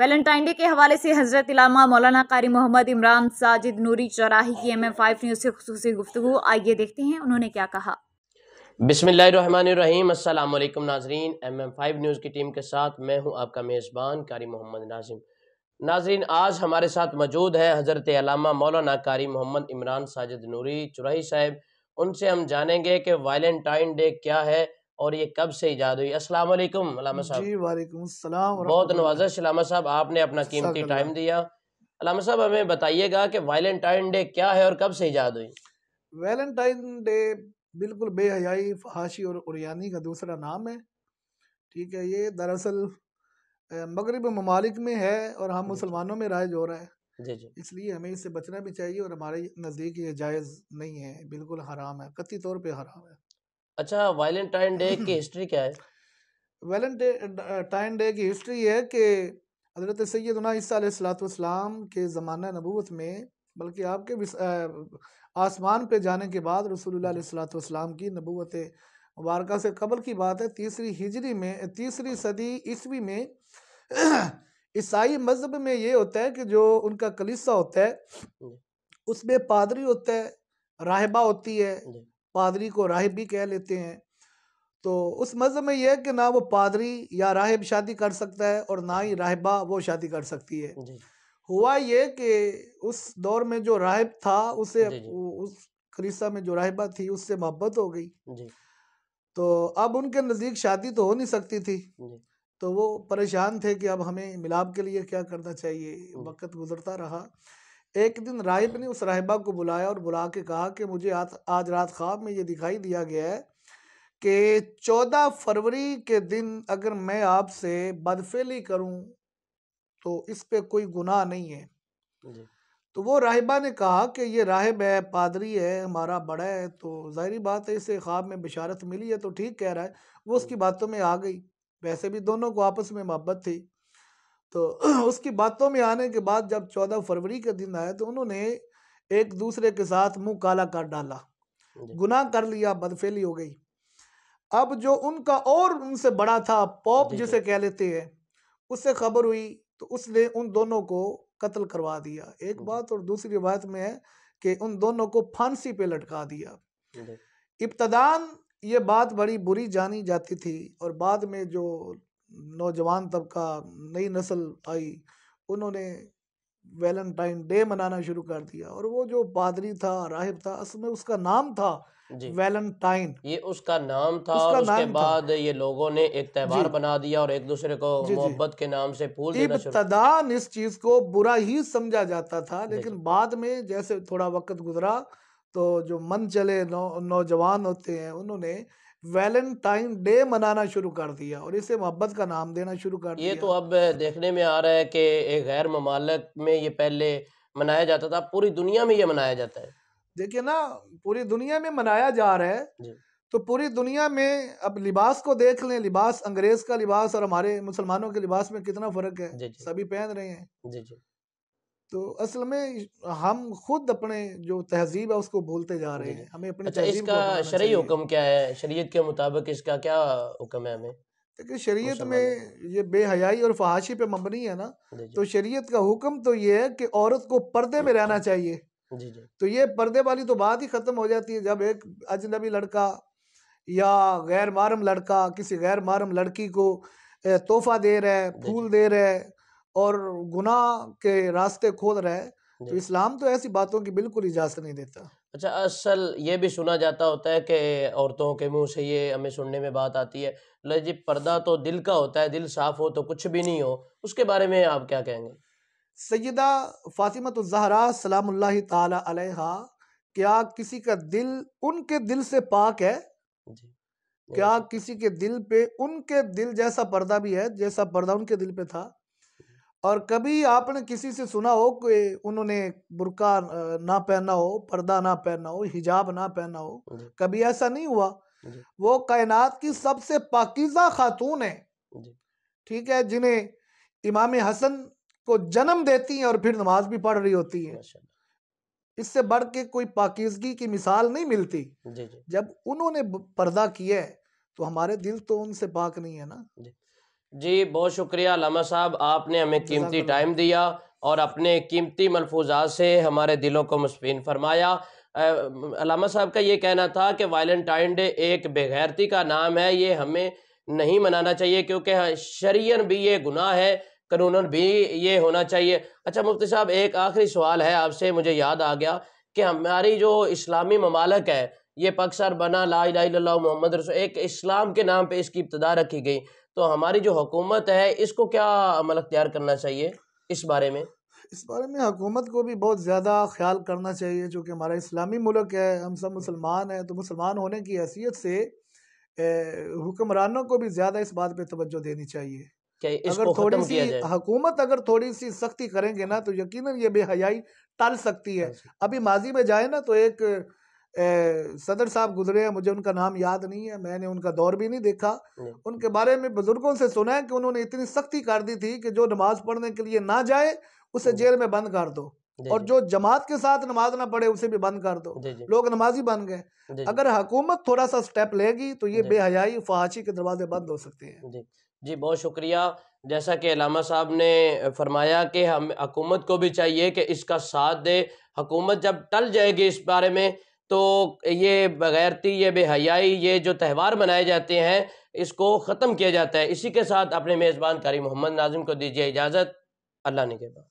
Valentine day के हवाले से हजरत इलामा मौलाना कारी मोहम्मद इमरान साजिद नूरी चौराही की एम एम फाइव न्यूज़ से खसूस गुफ्तु आइए देखते हैं उन्होंने क्या कहा बिसमीम अल्लाम नाजरीन एम एम फाइव न्यूज़ की टीम के साथ मैं हूँ आपका मेज़बान कारी मोहम्मद नाजिम नाजरीन आज हमारे साथ मौजूद हैं हज़रत अलामा मौलाना कारी मोहम्मद इमरान साजिद नूरी चुराही साहब उनसे हम जानेंगे कि वैलेंटाइन डे क्या है और ये कब से ईजाद हुई अस्सलाम वालेकुम अलामा साहब जी वालेकुम अस्सलाम बहुत नवाजा अलामा साहब आपने अपना कीमती टाइम दिया अलामा साहब हमें बताइएगा कि वैलेंटाइन डे क्या है और कब से ईजाद हुई वैलेंटाइन डे बिल्कुल बेहयाई फहाशी और उरियानी का दूसरा नाम है ठीक है ये दरअसल मगरब ममालिक में है और हम मुसलमानों में राय हो रहा है जी जी इसलिए हमें इससे बचना भी चाहिए और हमारे नज़दीक ये जायज़ नहीं है बिल्कुल हराम है कती तौर पर हराम है अच्छा वैलेंटाइन डे की हिस्ट्री क्या है वैलेंटाइन डे की हिस्ट्री है कि हजरत सैदना ईसीलाम के ज़माना नबूत में बल्कि आपके आसमान पे जाने के बाद सलातम की नबूत मुबारक से कबल की बात है तीसरी हिजरी में तीसरी सदी ईस्वी में ईसाई मजहब में ये होता है कि जो उनका कलीसा होता है उसमें पादरी होता है राहबा होती है पादरी को राहिब भी कह लेते हैं तो उस मज़हब में यह है कि ना वो पादरी या राहिब शादी कर सकता है और ना ही राहिबा वो शादी कर सकती है हुआ ये कि उस दौर में जो राहिब था उसे उस करीसा में जो राहिबा थी उससे मोहब्बत हो गई तो अब उनके नज़दीक शादी तो हो नहीं सकती थी तो वो परेशान थे कि अब हमें मिलाप के लिए क्या करना चाहिए वक्त गुजरता रहा एक दिन राहिब ने उस राहिबा को बुलाया और बुला के कहा कि मुझे आज आज रात ख्वाब में ये दिखाई दिया गया है कि चौदह फरवरी के दिन अगर मैं आपसे बदफेली करूं तो इस पे कोई गुनाह नहीं है तो वो राहिबा ने कहा कि ये राहिब है पादरी है हमारा बड़ा है तो जाहरी बात है इसे ख्वाब में बिशारत मिली है तो ठीक कह रहा है वो उसकी बातों में आ गई वैसे भी दोनों को आपस में मोहब्बत थी तो उसकी बातों में आने के बाद जब चौदह फरवरी के दिन आए तो उन्होंने एक दूसरे के साथ मुंह काला कर डाला गुनाह कर लिया बदफेली हो गई अब जो उनका और उनसे बड़ा था पॉप जिसे कह लेते हैं उससे खबर हुई तो उसने उन दोनों को कत्ल करवा दिया एक बात और दूसरी बात में है कि उन दोनों को फांसी पे लटका दिया इब्तदान ये बात बड़ी बुरी जानी जाती थी और बाद में जो नौजवान तबका नई नस्ल आई उन्होंने वैलेंटाइन डे मनाना शुरू कर दिया और वो जो पादरी था राहिब था असल में उसका नाम था वैलेंटाइन ये उसका नाम था उसका और नाम उसके बाद ये लोगों ने एक त्यौहार बना दिया और एक दूसरे को मोहब्बत के नाम से फूल इब्तदान इस चीज को बुरा ही समझा जाता था लेकिन बाद में जैसे थोड़ा वक्त गुजरा तो जो मन चले नौ, नौजवान होते हैं उन्होंने वैलेंटाइन डे मनाना शुरू कर दिया और इसे मोहब्बत का नाम देना शुरू कर ये दिया ये तो अब देखने में आ रहा है कि एक गैर ममालक में ये पहले मनाया जाता था पूरी दुनिया में ये मनाया जाता है देखिए ना पूरी दुनिया में मनाया जा रहा है तो पूरी दुनिया में अब लिबास को देख लें लिबास अंग्रेज का लिबास और हमारे मुसलमानों के लिबास में कितना फर्क है सभी पहन रहे हैं जी जी तो असल में हम खुद अपने जो तहजीब है उसको भूलते जा रहे हैं हमें अपने अच्छा, इसका शरी हुक्म क्या है शरीयत के मुताबिक इसका क्या हुक्म है हमें देखिए शरीयत में ये बेहयाई और फहाशी पे मबनी है ना तो शरीयत का हुक्म तो ये है कि औरत को पर्दे में रहना चाहिए जी जी तो ये पर्दे वाली तो बात ही ख़त्म हो जाती है जब एक अजनबी लड़का या गैर मारम लड़का किसी गैर मारम लड़की को तोहफा दे रहा है फूल दे रहा है और गुनाह के रास्ते खोद रहा है तो इस्लाम तो ऐसी बातों की बिल्कुल इजाज़त नहीं देता अच्छा असल ये भी सुना जाता होता है कि औरतों के मुंह से ये हमें सुनने में बात आती है जी पर्दा तो दिल का होता है दिल साफ हो तो कुछ भी नहीं हो उसके बारे में आप क्या कहेंगे सैदा फ़ातिमतज़हरा सलाम तहा क्या किसी का दिल उनके दिल से पाक है क्या किसी के दिल पे उनके दिल जैसा पर्दा भी है जैसा पर्दा उनके दिल पे था और कभी आपने किसी से सुना हो कि उन्होंने बुरका ना पहना हो पर्दा ना पहना हो हिजाब ना पहना हो हाँ कभी ऐसा नहीं हुआ हाँ वो कायनात की सबसे पाकिजा खातून है हाँ ठीक है जिन्हें इमाम हसन को जन्म देती हैं और फिर नमाज भी पढ़ रही होती हैं इससे बढ़ के कोई पाकिजगी की मिसाल नहीं मिलती जब उन्होंने पर्दा किया है तो हमारे दिल तो उनसे पाक नहीं है ना जी बहुत शुक्रिया लामा साहब आपने हमें कीमती टाइम दिया और अपने कीमती मलफूजात से हमारे दिलों को मुस्फिन फरमाया अलामा साहब का ये कहना था कि वैलेंटाइन डे एक बेगैरती का नाम है ये हमें नहीं मनाना चाहिए क्योंकि हाँ, शरीयन भी ये गुनाह है कानून भी ये होना चाहिए अच्छा मुफ्ती साहब एक आखिरी सवाल है आपसे मुझे याद आ गया कि हमारी जो इस्लामी ममालक है ये पक्सर बना ला मोहम्मद रसूल एक इस्लाम के नाम पे इसकी इब्तदा रखी गई तो हमारी जो हुकूमत है इसको क्या अमल अख्तियार करना चाहिए इस बारे में इस बारे में हुकूमत को भी बहुत ज़्यादा ख्याल करना चाहिए चूँकि हमारा इस्लामी मुल्क है हम सब मुसलमान हैं तो मुसलमान होने की हैसियत से हुक्मरानों को भी ज़्यादा इस बात पर तवज्जो देनी चाहिए अगर थोड़ी सी हकूमत अगर थोड़ी सी सख्ती करेंगे ना तो यकीनन ये बेहयाई टल सकती है अच्छा। अभी माजी में जाए ना तो एक ए, सदर साहब गुजरे हैं मुझे उनका नाम याद नहीं है मैंने उनका दौर भी नहीं देखा नहीं। उनके बारे में बुजुर्गों से सुना है कि उन्होंने इतनी सख्ती कर दी थी कि जो नमाज पढ़ने के लिए ना जाए उसे जेल में बंद कर दो और जो जमात के साथ नमाज ना पढ़े उसे भी बंद कर दो लोग नमाजी बन गए अगर हुकूमत थोड़ा सा स्टेप लेगी तो ये बेहयाई फहाशी के दरवाजे बंद हो सकते हैं जी बहुत शुक्रिया जैसा कि अलामा साहब ने फरमाया कि हम हकूमत को भी चाहिए कि इसका साथ दे हकूमत जब टल जाएगी इस बारे में तो ये बगैरती ये बेहयाई ये जो त्यौहार मनाए जाते हैं इसको ख़त्म किया जाता है इसी के साथ अपने मेज़बान कारी मोहम्मद नाजिम को दीजिए इजाज़त अल्लाह ने के बाद